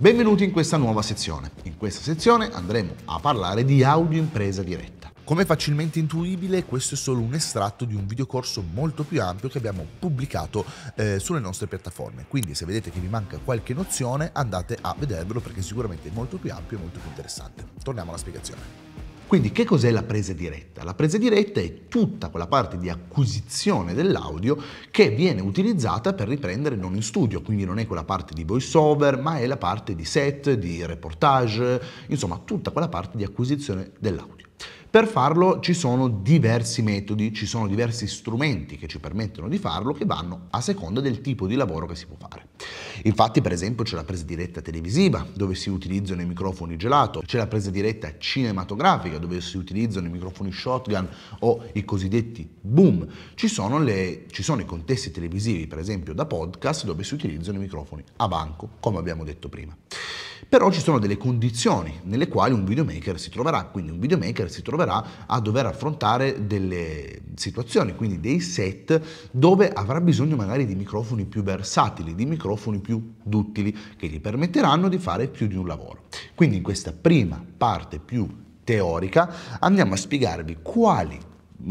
Benvenuti in questa nuova sezione. In questa sezione andremo a parlare di audio impresa diretta. Come facilmente intuibile, questo è solo un estratto di un videocorso molto più ampio che abbiamo pubblicato eh, sulle nostre piattaforme. Quindi se vedete che vi manca qualche nozione, andate a vedervelo perché sicuramente è molto più ampio e molto più interessante. Torniamo alla spiegazione. Quindi che cos'è la presa diretta? La presa diretta è tutta quella parte di acquisizione dell'audio che viene utilizzata per riprendere non in studio, quindi non è quella parte di voice over, ma è la parte di set, di reportage, insomma tutta quella parte di acquisizione dell'audio. Per farlo ci sono diversi metodi, ci sono diversi strumenti che ci permettono di farlo che vanno a seconda del tipo di lavoro che si può fare. Infatti per esempio c'è la presa diretta televisiva dove si utilizzano i microfoni gelato, c'è la presa diretta cinematografica dove si utilizzano i microfoni shotgun o i cosiddetti boom, ci sono, le, ci sono i contesti televisivi per esempio da podcast dove si utilizzano i microfoni a banco come abbiamo detto prima. Però ci sono delle condizioni nelle quali un videomaker si troverà, quindi un videomaker si troverà a dover affrontare delle situazioni, quindi dei set dove avrà bisogno magari di microfoni più versatili, di microfoni più duttili che gli permetteranno di fare più di un lavoro. Quindi in questa prima parte più teorica andiamo a spiegarvi quali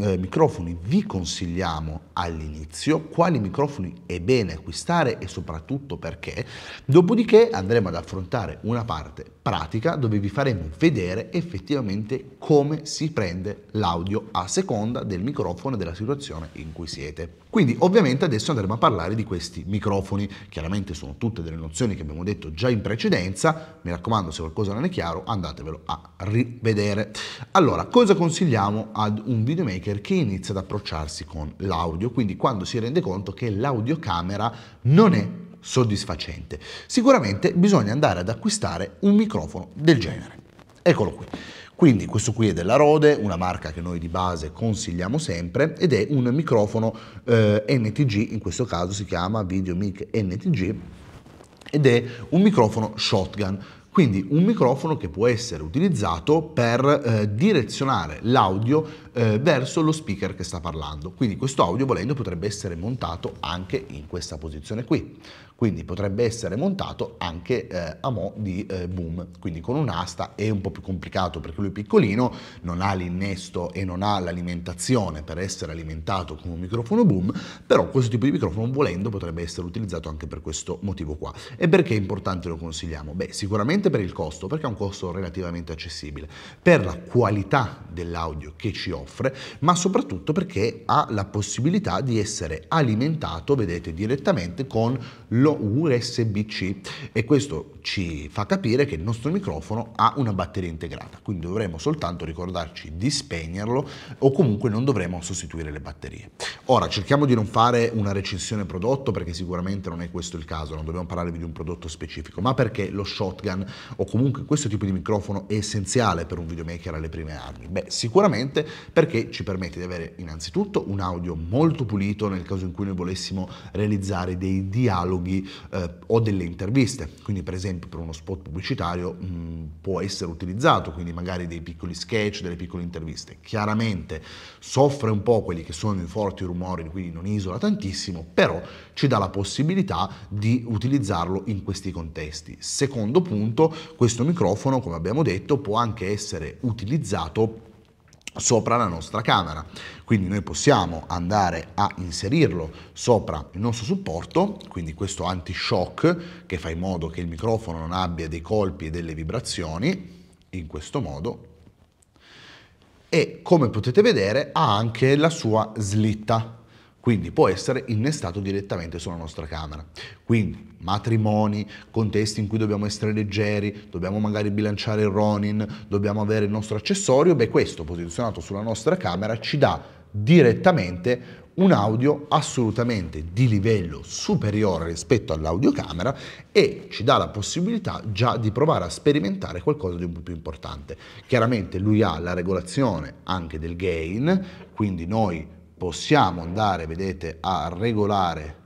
eh, microfoni vi consigliamo all'inizio, quali microfoni è bene acquistare e soprattutto perché, dopodiché andremo ad affrontare una parte pratica dove vi faremo vedere effettivamente come si prende l'audio a seconda del microfono e della situazione in cui siete. Quindi ovviamente adesso andremo a parlare di questi microfoni, chiaramente sono tutte delle nozioni che abbiamo detto già in precedenza, mi raccomando se qualcosa non è chiaro andatevelo a rivedere. Allora, cosa consigliamo ad un videomaker videomaker che inizia ad approcciarsi con l'audio, quindi quando si rende conto che l'audiocamera non è soddisfacente. Sicuramente bisogna andare ad acquistare un microfono del genere. Eccolo qui. Quindi questo qui è della Rode, una marca che noi di base consigliamo sempre ed è un microfono eh, NTG, in questo caso si chiama VideoMic NTG ed è un microfono shotgun. Quindi un microfono che può essere utilizzato per eh, direzionare l'audio eh, verso lo speaker che sta parlando. Quindi questo audio volendo potrebbe essere montato anche in questa posizione qui. Quindi potrebbe essere montato anche eh, a mo' di eh, boom. Quindi con un'asta è un po' più complicato perché lui è piccolino non ha l'innesto e non ha l'alimentazione per essere alimentato con un microfono boom, però questo tipo di microfono volendo potrebbe essere utilizzato anche per questo motivo qua. E perché è importante lo consigliamo? Beh, sicuramente per il costo, perché è un costo relativamente accessibile, per la qualità dell'audio che ci offre offre, ma soprattutto perché ha la possibilità di essere alimentato, vedete, direttamente con lo USB-C e questo ci fa capire che il nostro microfono ha una batteria integrata, quindi dovremo soltanto ricordarci di spegnerlo o comunque non dovremo sostituire le batterie. Ora cerchiamo di non fare una recensione prodotto perché sicuramente non è questo il caso, non dobbiamo parlarvi di un prodotto specifico, ma perché lo shotgun o comunque questo tipo di microfono è essenziale per un videomaker alle prime armi? Beh, sicuramente perché ci permette di avere innanzitutto un audio molto pulito nel caso in cui noi volessimo realizzare dei dialoghi eh, o delle interviste, quindi per esempio per uno spot pubblicitario mh, mm, può essere utilizzato, quindi magari dei piccoli sketch, delle piccole interviste. Chiaramente soffre un po' quelli che sono i forti rumori, quindi non isola tantissimo, però ci dà la possibilità di utilizzarlo in questi contesti. Secondo punto, questo microfono, come abbiamo detto, può anche essere utilizzato sopra la nostra camera. Quindi noi possiamo andare a inserirlo sopra il nostro supporto, quindi questo anti-shock che fa in modo che il microfono non abbia dei colpi e delle vibrazioni, in questo modo. E come potete vedere ha anche la sua slitta quindi può essere innestato direttamente sulla nostra camera. Quindi matrimoni, contesti in cui dobbiamo essere leggeri, dobbiamo magari bilanciare il Ronin, dobbiamo avere il nostro accessorio, beh questo posizionato sulla nostra camera ci dà direttamente un audio assolutamente di livello superiore rispetto all'audiocamera e ci dà la possibilità già di provare a sperimentare qualcosa di un po' più importante. Chiaramente lui ha la regolazione anche del gain, quindi noi possiamo andare, vedete, a regolare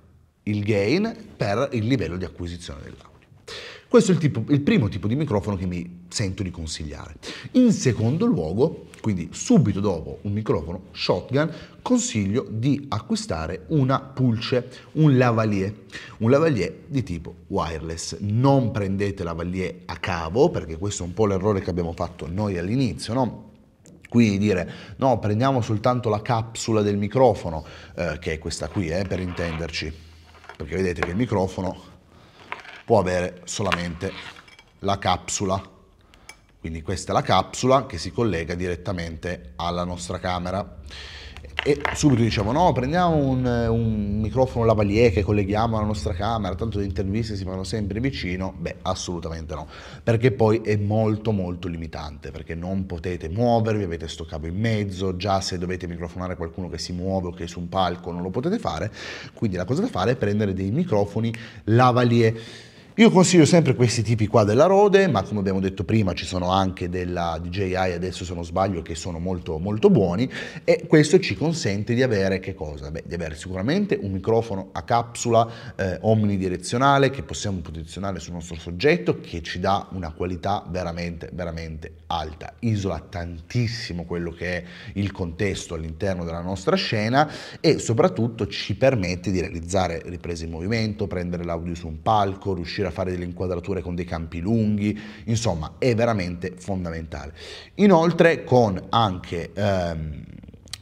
il gain per il livello di acquisizione dell'audio. Questo è il, tipo, il, primo tipo di microfono che mi sento di consigliare. In secondo luogo, quindi subito dopo un microfono shotgun, consiglio di acquistare una pulce, un lavalier, un lavalier di tipo wireless. Non prendete lavalier a cavo, perché questo è un po' l'errore che abbiamo fatto noi all'inizio, no? Qui dire no, prendiamo soltanto la capsula del microfono, eh, che è questa qui, eh, per intenderci, perché vedete che il microfono può avere solamente la capsula. Quindi questa è la capsula che si collega direttamente alla nostra camera. E subito diciamo no, prendiamo un, un microfono lavalier che colleghiamo alla nostra camera, tanto le interviste si fanno sempre vicino, beh assolutamente no, perché poi è molto molto limitante, perché non potete muovervi, avete sto cavo in mezzo, già se dovete microfonare qualcuno che si muove o che è su un palco non lo potete fare, quindi la cosa da fare è prendere dei microfoni lavalier io consiglio sempre questi tipi qua della Rode, ma come abbiamo detto prima ci sono anche della DJI, adesso se non sbaglio, che sono molto, molto buoni e questo ci consente di avere che cosa? Beh, di avere sicuramente un microfono a capsula eh, omnidirezionale che possiamo posizionare sul nostro soggetto che ci dà una qualità veramente, veramente alta, isola tantissimo quello che è il contesto all'interno della nostra scena e soprattutto ci permette di realizzare riprese in movimento, prendere l'audio su un palco, riuscire riuscire a fare delle inquadrature con dei campi lunghi, insomma è veramente fondamentale. Inoltre con anche ehm,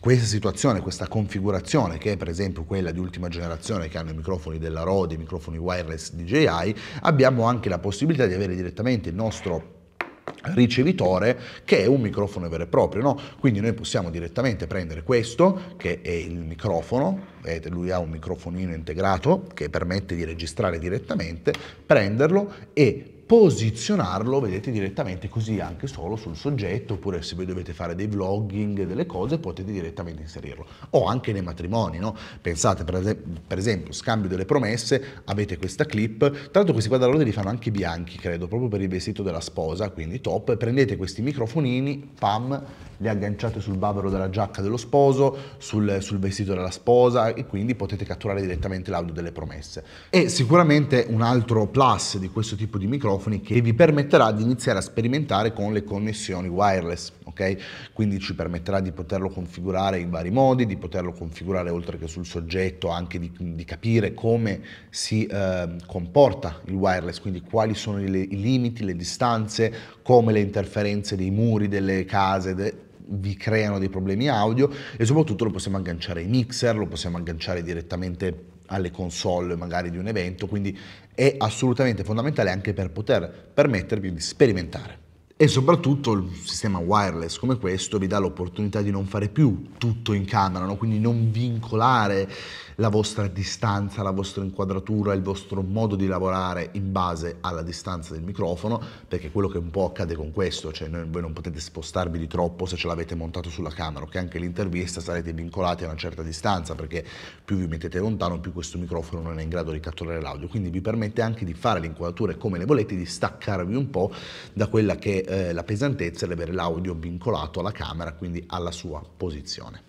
questa situazione, questa configurazione che è per esempio quella di ultima generazione che hanno i microfoni della Rode, i microfoni wireless DJI, abbiamo anche la possibilità di avere direttamente il nostro ricevitore che è un microfono vero e proprio, no? quindi noi possiamo direttamente prendere questo che è il microfono, vedete lui ha un microfonino integrato che permette di registrare direttamente, prenderlo e posizionarlo, vedete direttamente così anche solo sul soggetto, oppure se voi dovete fare dei vlogging, delle cose, potete direttamente inserirlo. O anche nei matrimoni, no? Pensate per, es per esempio, scambio delle promesse, avete questa clip, tra l'altro questi quadroloni li fanno anche bianchi, credo, proprio per il vestito della sposa, quindi top, prendete questi microfonini, pam, li agganciate sul bavero della giacca dello sposo, sul, sul vestito della sposa e quindi potete catturare direttamente l'audio delle promesse. E sicuramente un altro plus di questo tipo di microfono microfoni che vi permetterà di iniziare a sperimentare con le connessioni wireless, ok? Quindi ci permetterà di poterlo configurare in vari modi, di poterlo configurare oltre che sul soggetto, anche di, di capire come si eh, comporta il wireless, quindi quali sono le, i limiti, le distanze, come le interferenze dei muri, delle case, de vi creano dei problemi audio e soprattutto lo possiamo agganciare ai mixer, lo possiamo agganciare direttamente alle console magari di un evento, quindi è assolutamente fondamentale anche per poter permettervi di sperimentare. E soprattutto il sistema wireless come questo vi dà l'opportunità di non fare più tutto in camera, no? quindi non vincolare la vostra distanza, la vostra inquadratura, il vostro modo di lavorare in base alla distanza del microfono, perché quello che un po' accade con questo, cioè noi, voi non potete spostarvi di troppo se ce l'avete montato sulla camera, che anche l'intervista sarete vincolati a una certa distanza, perché più vi mettete lontano, più questo microfono non è in grado di catturare l'audio, quindi vi permette anche di fare le inquadrature come le volete, di staccarvi un po' da quella che eh, la pesantezza e di avere l'audio vincolato alla camera, quindi alla sua posizione.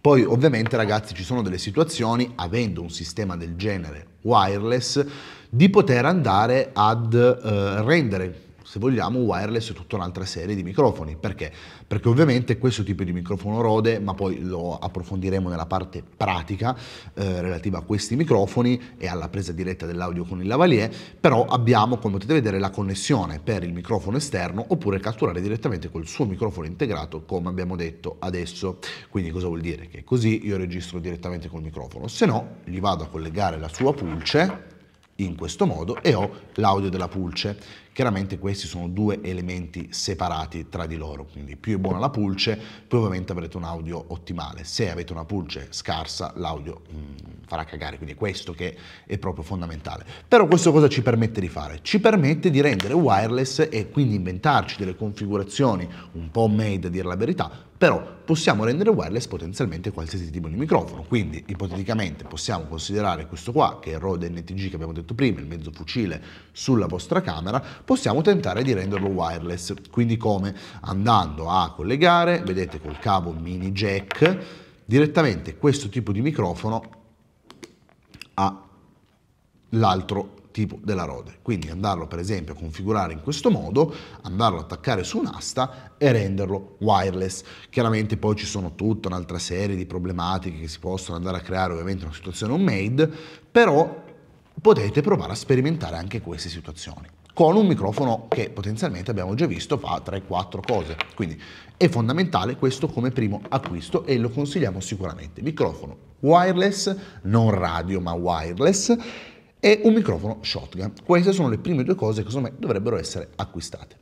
Poi ovviamente ragazzi ci sono delle situazioni, avendo un sistema del genere wireless, di poter andare ad eh, rendere se vogliamo wireless tutta un'altra serie di microfoni. Perché? Perché ovviamente questo tipo di microfono rode, ma poi lo approfondiremo nella parte pratica eh, relativa a questi microfoni e alla presa diretta dell'audio con il lavalier, però abbiamo, come potete vedere, la connessione per il microfono esterno oppure catturare direttamente col suo microfono integrato, come abbiamo detto adesso. Quindi cosa vuol dire? Che così io registro direttamente col microfono, se no gli vado a collegare la sua pulce in questo modo e ho l'audio della pulce Chiaramente questi sono due elementi separati tra di loro, quindi più è buona la pulce, più ovviamente avrete un audio ottimale. Se avete una pulce scarsa, l'audio mm, farà cagare, quindi è questo che è proprio fondamentale. Però questo cosa ci permette di fare? Ci permette di rendere wireless e quindi inventarci delle configurazioni un po' made a dire la verità, però possiamo rendere wireless potenzialmente qualsiasi tipo di microfono, quindi ipoteticamente possiamo considerare questo qua, che è il Rode NTG che abbiamo detto prima, il mezzo fucile sulla vostra camera, possiamo tentare di renderlo wireless, quindi come? Andando a collegare, vedete col cavo mini jack, direttamente questo tipo di microfono all'altro tipo della rode. Quindi andarlo per esempio a configurare in questo modo, andarlo ad attaccare su un'asta e renderlo wireless. Chiaramente poi ci sono tutta un'altra serie di problematiche che si possono andare a creare ovviamente in una situazione on-made, però potete provare a sperimentare anche queste situazioni con un microfono che potenzialmente abbiamo già visto fa 3-4 cose. Quindi è fondamentale questo come primo acquisto e lo consigliamo sicuramente. Microfono wireless, non radio ma wireless, e un microfono shotgun. Queste sono le prime due cose che secondo me dovrebbero essere acquistate.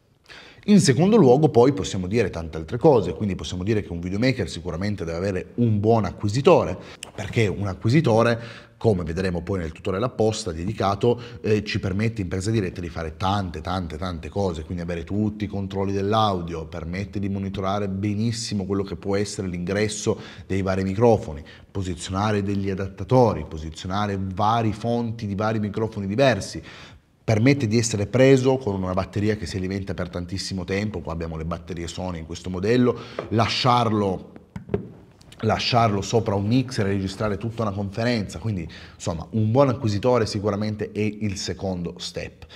In secondo luogo poi possiamo dire tante altre cose, quindi possiamo dire che un videomaker sicuramente deve avere un buon acquisitore, perché un acquisitore come vedremo poi nel tutorial apposta dedicato, eh, ci permette in presa diretta di fare tante, tante, tante cose, quindi avere tutti i controlli dell'audio, permette di monitorare benissimo quello che può essere l'ingresso dei vari microfoni, posizionare degli adattatori, posizionare vari fonti di vari microfoni diversi, permette di essere preso con una batteria che si alimenta per tantissimo tempo, qua abbiamo le batterie Sony in questo modello, lasciarlo lasciarlo sopra un mixer e registrare tutta una conferenza, quindi insomma un buon acquisitore sicuramente è il secondo step.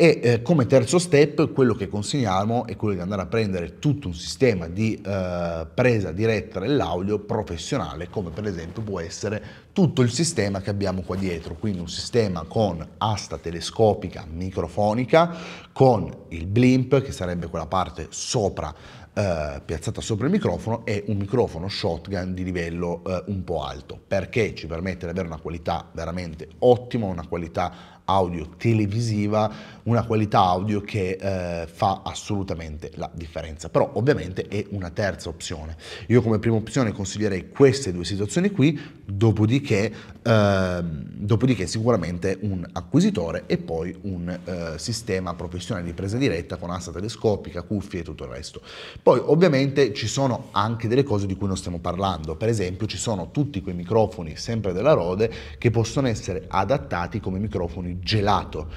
E eh, come terzo step quello che consigliamo è quello di andare a prendere tutto un sistema di eh, presa diretta dell'audio professionale come per esempio può essere tutto il sistema che abbiamo qua dietro, quindi un sistema con asta telescopica microfonica, con il blimp che sarebbe quella parte sopra, eh, piazzata sopra il microfono e un microfono shotgun di livello eh, un po' alto, perché ci permette di avere una qualità veramente ottima, una qualità audio televisiva una qualità audio che eh, fa assolutamente la differenza però ovviamente è una terza opzione io come prima opzione consiglierei queste due situazioni qui dopodiché, eh, dopodiché sicuramente un acquisitore e poi un eh, sistema professionale di presa diretta con asta telescopica cuffie e tutto il resto poi ovviamente ci sono anche delle cose di cui non stiamo parlando per esempio ci sono tutti quei microfoni sempre della Rode che possono essere adattati come microfoni gelato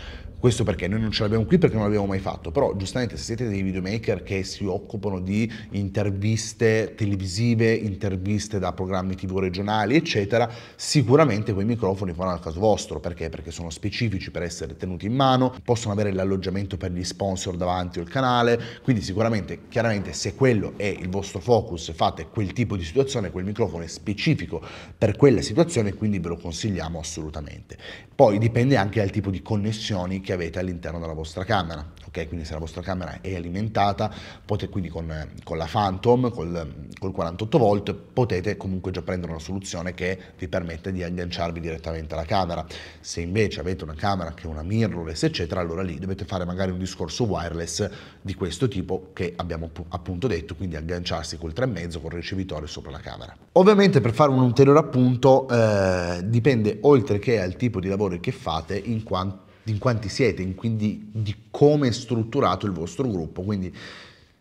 questo perché noi non ce l'abbiamo qui perché non l'abbiamo mai fatto, però giustamente se siete dei videomaker che si occupano di interviste televisive, interviste da programmi tv regionali, eccetera, sicuramente quei microfoni faranno al caso vostro, perché? Perché sono specifici per essere tenuti in mano, possono avere l'alloggiamento per gli sponsor davanti o il canale, quindi sicuramente, chiaramente se quello è il vostro focus, fate quel tipo di situazione, quel microfono è specifico per quella situazione, quindi ve lo consigliamo assolutamente. Poi dipende anche dal tipo di connessioni che che avete all'interno della vostra camera. Ok, quindi se la vostra camera è alimentata, potete quindi con, con la Phantom, col, col 48 volt, potete comunque già prendere una soluzione che vi permette di agganciarvi direttamente alla camera. Se invece avete una camera che è una mirrorless, eccetera, allora lì dovete fare magari un discorso wireless di questo tipo che abbiamo appunto detto, quindi agganciarsi col 3,5 col ricevitore sopra la camera. Ovviamente per fare un ulteriore appunto eh, dipende oltre che al tipo di lavoro che fate in quanto di quanti siete, quindi di come è strutturato il vostro gruppo. Quindi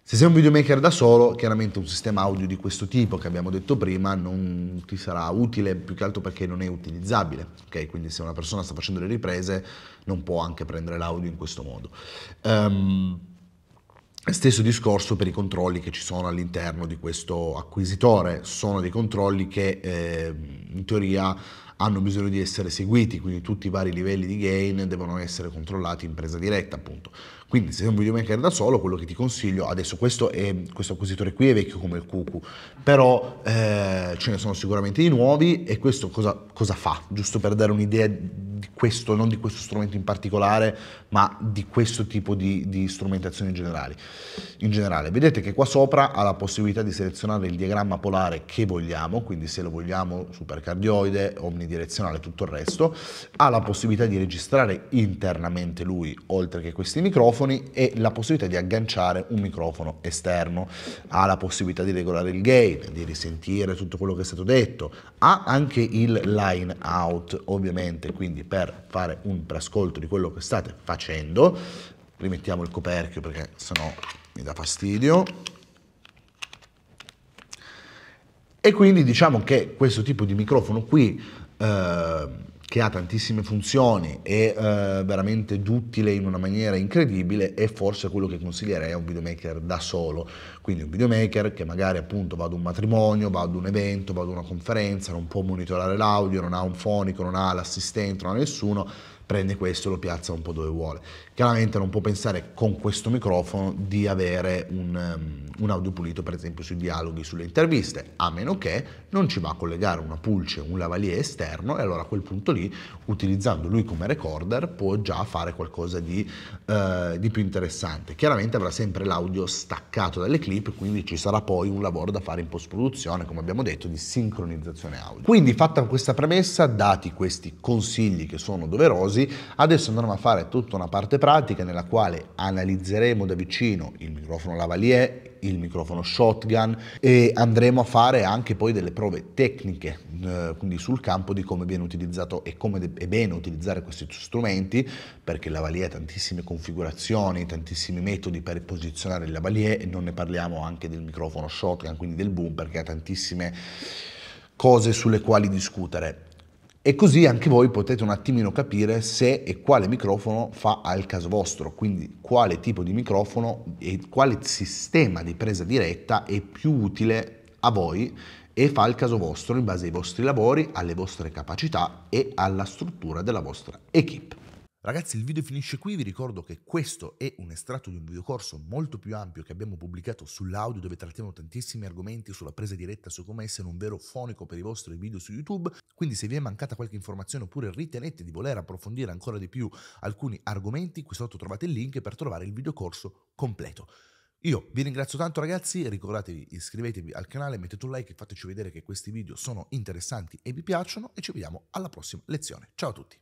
se sei un videomaker da solo, chiaramente un sistema audio di questo tipo che abbiamo detto prima non ti sarà utile più che altro perché non è utilizzabile, ok? Quindi se una persona sta facendo le riprese non può anche prendere l'audio in questo modo. Um, Stesso discorso per i controlli che ci sono all'interno di questo acquisitore, sono dei controlli che eh, in teoria hanno bisogno di essere seguiti, quindi tutti i vari livelli di gain devono essere controllati in presa diretta appunto. Quindi se sei un videomaker da solo, quello che ti consiglio, adesso questo, è, questo acquisitore qui è vecchio come il cucu, però eh, ce ne sono sicuramente di nuovi e questo cosa, cosa fa? Giusto per dare un'idea di questo, non di questo strumento in particolare, ma di questo tipo di, di strumentazione in in generale. Vedete che qua sopra ha la possibilità di selezionare il diagramma polare che vogliamo, quindi se lo vogliamo supercardioide, omnidirezionale, tutto il resto, ha la possibilità di registrare internamente lui, oltre che questi microfoni, microfoni e la possibilità di agganciare un microfono esterno. Ha la possibilità di regolare il gain, di risentire tutto quello che è stato detto. Ha anche il line out, ovviamente, quindi per fare un preascolto di quello che state facendo. Rimettiamo il coperchio perché sennò mi dà fastidio. E quindi diciamo che questo tipo di microfono qui eh, che ha tantissime funzioni e eh, veramente duttile in una maniera incredibile è forse quello che consiglierei a un videomaker da solo. Quindi un videomaker che magari appunto va ad un matrimonio, va ad un evento, va ad una conferenza, non può monitorare l'audio, non ha un fonico, non ha l'assistente, non ha nessuno, prende questo e lo piazza un po' dove vuole. Chiaramente non può pensare con questo microfono di avere un, um, un audio pulito per esempio sui dialoghi, sulle interviste, a meno che non ci va a collegare una pulce, un lavalier esterno e allora a quel punto lì, utilizzando lui come recorder, può già fare qualcosa di, uh, di più interessante. Chiaramente avrà sempre l'audio staccato dalle clip, quindi ci sarà poi un lavoro da fare in post-produzione, come abbiamo detto, di sincronizzazione audio. Quindi fatta questa premessa, dati questi consigli che sono doverosi, mesi, adesso andremo a fare tutta una parte pratica nella quale analizzeremo da vicino il microfono lavalier, il microfono shotgun e andremo a fare anche poi delle prove tecniche, eh, quindi sul campo di come viene utilizzato e come è bene utilizzare questi strumenti, perché la lavalier ha tantissime configurazioni, tantissimi metodi per posizionare la lavalier e non ne parliamo anche del microfono shotgun, quindi del boom, perché ha tantissime cose sulle quali discutere. E così anche voi potete un attimino capire se e quale microfono fa al caso vostro, quindi quale tipo di microfono e quale sistema di presa diretta è più utile a voi e fa al caso vostro in base ai vostri lavori, alle vostre capacità e alla struttura della vostra equip. Ragazzi il video finisce qui, vi ricordo che questo è un estratto di un videocorso molto più ampio che abbiamo pubblicato sull'audio dove trattiamo tantissimi argomenti sulla presa diretta su come essere un vero fonico per i vostri video su YouTube, quindi se vi è mancata qualche informazione oppure ritenete di voler approfondire ancora di più alcuni argomenti, qui sotto trovate il link per trovare il videocorso completo. Io vi ringrazio tanto ragazzi, ricordatevi iscrivetevi al canale, mettete un like e fateci vedere che questi video sono interessanti e vi piacciono e ci vediamo alla prossima lezione. Ciao a tutti!